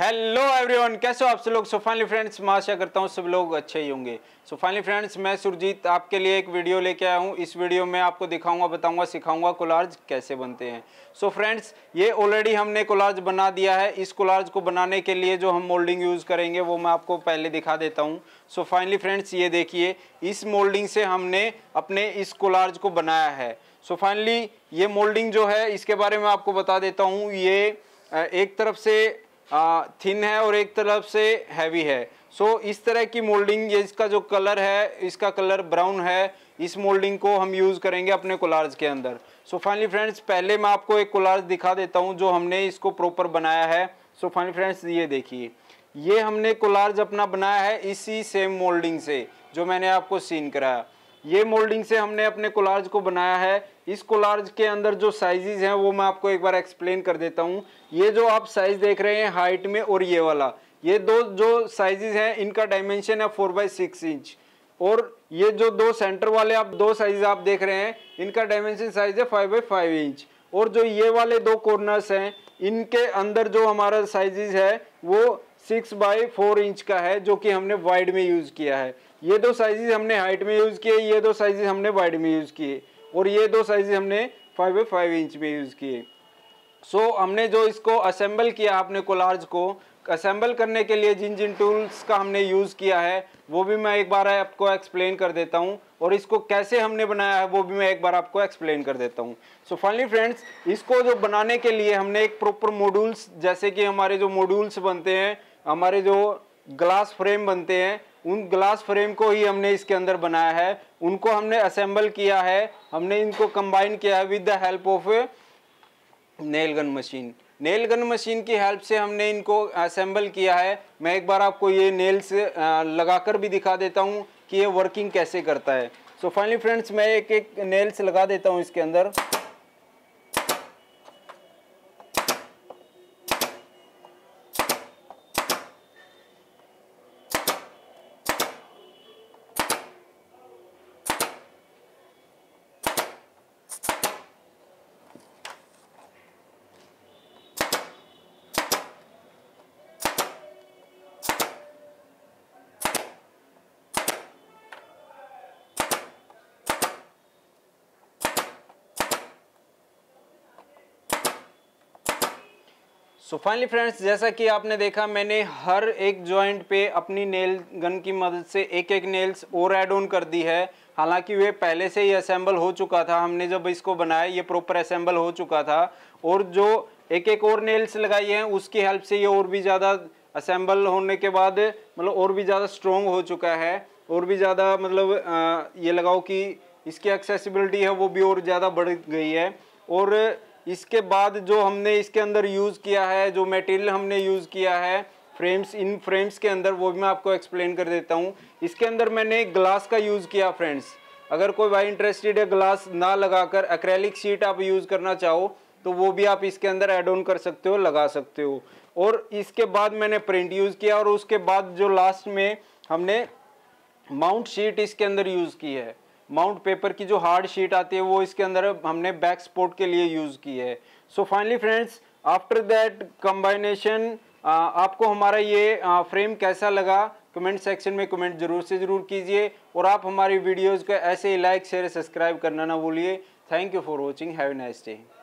hello everyone कैसे हो आप सब लोग सो फाइनली फ्रेंड्स मैं आशा करता हूँ सब लोग अच्छे ही होंगे सो फाइनली फ्रेंड्स मैं सुरजीत आपके लिए एक वीडियो लेके आया हूँ इस वीडियो में आपको दिखाऊंगा बताऊंगा सिखाऊंगा कोलार्ज कैसे बनते हैं सो so, फ्रेंड्स ये ऑलरेडी हमने कोलार्ज बना दिया है इस कोलार्ज को बनाने के लिए जो हम मोल्डिंग यूज़ करेंगे वो मैं आपको पहले दिखा देता हूँ सो फाइनली फ्रेंड्स ये देखिए इस मोल्डिंग से हमने अपने इस कोलार्ज को बनाया है सो so, फाइनली ये मोल्डिंग जो है इसके बारे में आपको बता देता हूँ ये एक तरफ से थिन है और एक तरफ से हैवी है सो so, इस तरह की मोल्डिंग ये इसका जो कलर है इसका कलर ब्राउन है इस मोल्डिंग को हम यूज़ करेंगे अपने कोलार्ज के अंदर सो फाइनली फ्रेंड्स पहले मैं आपको एक कोलार्ज दिखा देता हूँ जो हमने इसको प्रॉपर बनाया है सो फाइनली फ्रेंड्स ये देखिए ये हमने कोलार्ज अपना बनाया है इसी सेम मोल्डिंग से जो मैंने आपको सीन कराया ये मोल्डिंग से हमने अपने कोलार्ज को बनाया है इस कोलार्ज के अंदर जो साइजेज हैं वो मैं आपको एक बार एक्सप्लेन कर देता हूँ ये जो आप साइज देख रहे हैं हाइट में और ये वाला ये दो जो साइजेज हैं इनका डायमेंशन है फोर बाई सिक्स इंच और ये जो दो सेंटर वाले आप दो साइज आप देख रहे हैं इनका डायमेंशन साइज है फाइव बाई फाइव इंच और जो ये वाले दो कॉर्नर्स हैं इनके अंदर जो हमारा साइजेज है वो सिक्स बाई फोर इंच का है जो कि हमने वाइड में यूज़ किया है ये दो साइजेज हमने हाइट में यूज़ किए ये दो साइजेज हमने वाइड में यूज़ किए और ये दो साइज हमने फाइव बाई फाइव इंच में यूज़ किए सो so, हमने जो इसको असेंबल किया अपने कोलार्ज को असेंबल करने के लिए जिन जिन टूल्स का हमने यूज़ किया है वो भी मैं एक बार आपको एक्सप्लेन कर देता हूँ और इसको कैसे हमने बनाया है वो भी मैं एक बार आपको एक्सप्लेन कर देता हूँ सो फाइनली फ्रेंड्स इसको जो बनाने के लिए हमने एक प्रॉपर मॉड्यूल्स जैसे कि हमारे जो मॉड्यूल्स बनते हैं हमारे जो ग्लास फ्रेम बनते हैं उन ग्लास फ्रेम को ही हमने इसके अंदर बनाया है उनको हमने असेंबल किया है हमने इनको कंबाइन किया है with the help of nail gun machine nail gun machine की हेल्प से हमने इनको असेंबल किया है मैं एक बार आपको ये नेल्स लगाकर भी दिखा देता हूँ कि ये वर्किंग कैसे करता है सो फाइनली फ्रेंड्स मैं एक एक नेल्स लगा देता हूँ इसके अंदर सो फाइनली फ्रेंड्स जैसा कि आपने देखा मैंने हर एक जॉइंट पे अपनी नेल गन की मदद से एक एक नेल्स और एड ऑन कर दी है हालांकि वे पहले से ही असेंबल हो चुका था हमने जब इसको बनाया ये प्रॉपर असेंबल हो चुका था और जो एक एक और नेल्स लगाई हैं उसकी हेल्प से ये और भी ज़्यादा असेंबल होने के बाद मतलब और भी ज़्यादा स्ट्रोंग हो चुका है और भी ज़्यादा मतलब ये लगाओ कि इसकी एक्सेसिबिलिटी है वो भी और ज़्यादा बढ़ गई है और इसके बाद जो हमने इसके अंदर यूज़ किया है जो मेटेरियल हमने यूज़ किया है फ्रेम्स इन फ्रेम्स के अंदर वो भी मैं आपको एक्सप्लेन कर देता हूँ इसके अंदर मैंने ग्लास का यूज़ किया फ्रेंड्स अगर कोई भाई इंटरेस्टेड है ग्लास ना लगाकर एक्रेलिक शीट आप यूज़ करना चाहो तो वो भी आप इसके अंदर एड ऑन कर सकते हो लगा सकते हो और इसके बाद मैंने प्रिंट यूज़ किया और उसके बाद जो लास्ट में हमने माउंट शीट इसके अंदर यूज़ की है माउंट पेपर की जो हार्ड शीट आती है वो इसके अंदर हमने बैक सपोर्ट के लिए यूज़ की है so finally friends after that combination आपको हमारा ये फ्रेम कैसा लगा कमेंट सेक्शन में कमेंट ज़रूर से ज़रूर कीजिए और आप हमारी वीडियोज़ को ऐसे ही लाइक शेयर सब्सक्राइब करना ना भूलिए thank you for watching have a nice day